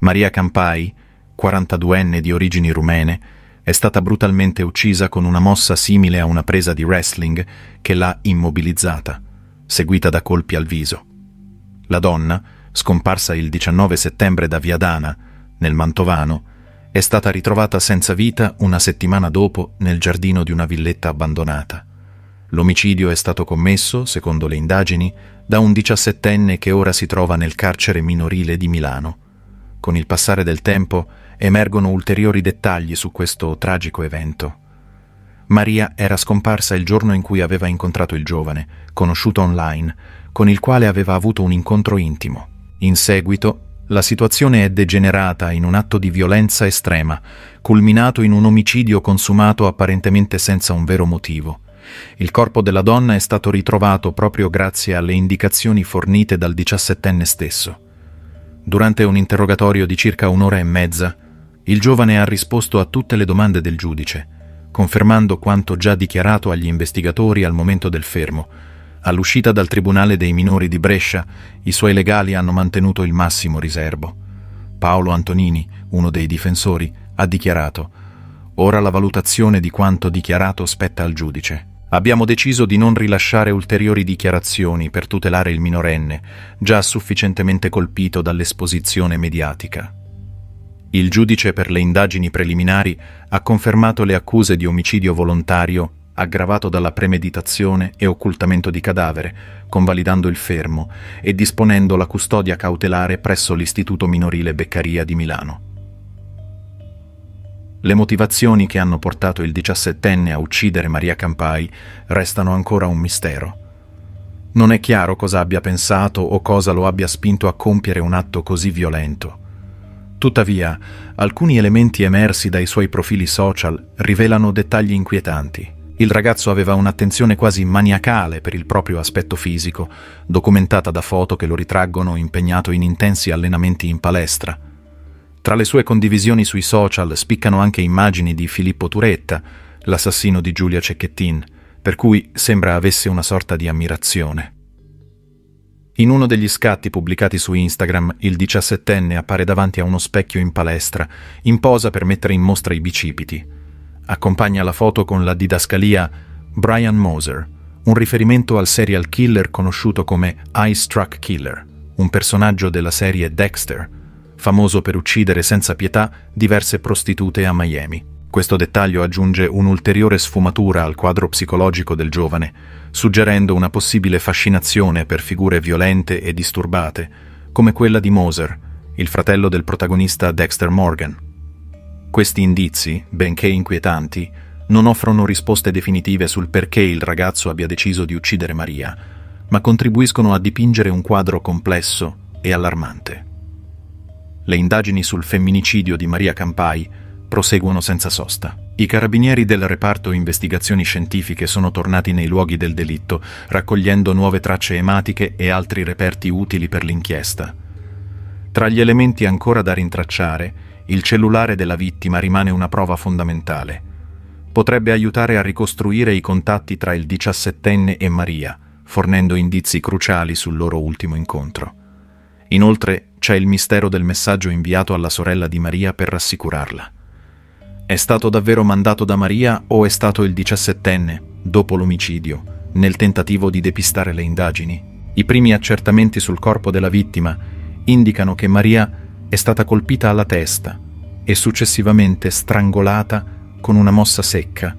Maria Campai, 42enne di origini rumene, è stata brutalmente uccisa con una mossa simile a una presa di wrestling che l'ha immobilizzata, seguita da colpi al viso. La donna, scomparsa il 19 settembre da Viadana, nel Mantovano, è stata ritrovata senza vita una settimana dopo nel giardino di una villetta abbandonata. L'omicidio è stato commesso, secondo le indagini, da un 17enne che ora si trova nel carcere minorile di Milano. Con il passare del tempo emergono ulteriori dettagli su questo tragico evento. Maria era scomparsa il giorno in cui aveva incontrato il giovane, conosciuto online, con il quale aveva avuto un incontro intimo. In seguito, la situazione è degenerata in un atto di violenza estrema, culminato in un omicidio consumato apparentemente senza un vero motivo. Il corpo della donna è stato ritrovato proprio grazie alle indicazioni fornite dal diciassettenne stesso. Durante un interrogatorio di circa un'ora e mezza, il giovane ha risposto a tutte le domande del giudice, confermando quanto già dichiarato agli investigatori al momento del fermo. All'uscita dal Tribunale dei minori di Brescia, i suoi legali hanno mantenuto il massimo riservo. Paolo Antonini, uno dei difensori, ha dichiarato Ora la valutazione di quanto dichiarato spetta al giudice. Abbiamo deciso di non rilasciare ulteriori dichiarazioni per tutelare il minorenne, già sufficientemente colpito dall'esposizione mediatica. Il giudice per le indagini preliminari ha confermato le accuse di omicidio volontario aggravato dalla premeditazione e occultamento di cadavere, convalidando il fermo e disponendo la custodia cautelare presso l'Istituto Minorile Beccaria di Milano. Le motivazioni che hanno portato il 17enne a uccidere Maria Campai restano ancora un mistero. Non è chiaro cosa abbia pensato o cosa lo abbia spinto a compiere un atto così violento. Tuttavia, alcuni elementi emersi dai suoi profili social rivelano dettagli inquietanti. Il ragazzo aveva un'attenzione quasi maniacale per il proprio aspetto fisico, documentata da foto che lo ritraggono impegnato in intensi allenamenti in palestra. Tra le sue condivisioni sui social spiccano anche immagini di Filippo Turetta, l'assassino di Giulia Cecchettin, per cui sembra avesse una sorta di ammirazione. In uno degli scatti pubblicati su Instagram, il diciassettenne appare davanti a uno specchio in palestra, in posa per mettere in mostra i bicipiti. Accompagna la foto con la didascalia Brian Moser, un riferimento al serial killer conosciuto come Eye Struck Killer, un personaggio della serie Dexter, famoso per uccidere senza pietà diverse prostitute a Miami. Questo dettaglio aggiunge un'ulteriore sfumatura al quadro psicologico del giovane, suggerendo una possibile fascinazione per figure violente e disturbate, come quella di Moser, il fratello del protagonista Dexter Morgan. Questi indizi, benché inquietanti, non offrono risposte definitive sul perché il ragazzo abbia deciso di uccidere Maria, ma contribuiscono a dipingere un quadro complesso e allarmante. Le indagini sul femminicidio di Maria Campai proseguono senza sosta. I carabinieri del reparto investigazioni scientifiche sono tornati nei luoghi del delitto, raccogliendo nuove tracce ematiche e altri reperti utili per l'inchiesta. Tra gli elementi ancora da rintracciare, il cellulare della vittima rimane una prova fondamentale. Potrebbe aiutare a ricostruire i contatti tra il diciassettenne e Maria, fornendo indizi cruciali sul loro ultimo incontro. Inoltre c'è il mistero del messaggio inviato alla sorella di Maria per rassicurarla. È stato davvero mandato da Maria o è stato il diciassettenne, dopo l'omicidio, nel tentativo di depistare le indagini? I primi accertamenti sul corpo della vittima indicano che Maria è stata colpita alla testa e successivamente strangolata con una mossa secca,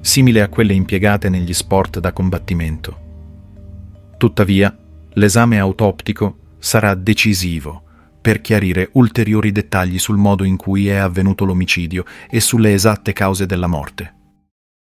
simile a quelle impiegate negli sport da combattimento. Tuttavia, l'esame autoptico sarà decisivo per chiarire ulteriori dettagli sul modo in cui è avvenuto l'omicidio e sulle esatte cause della morte.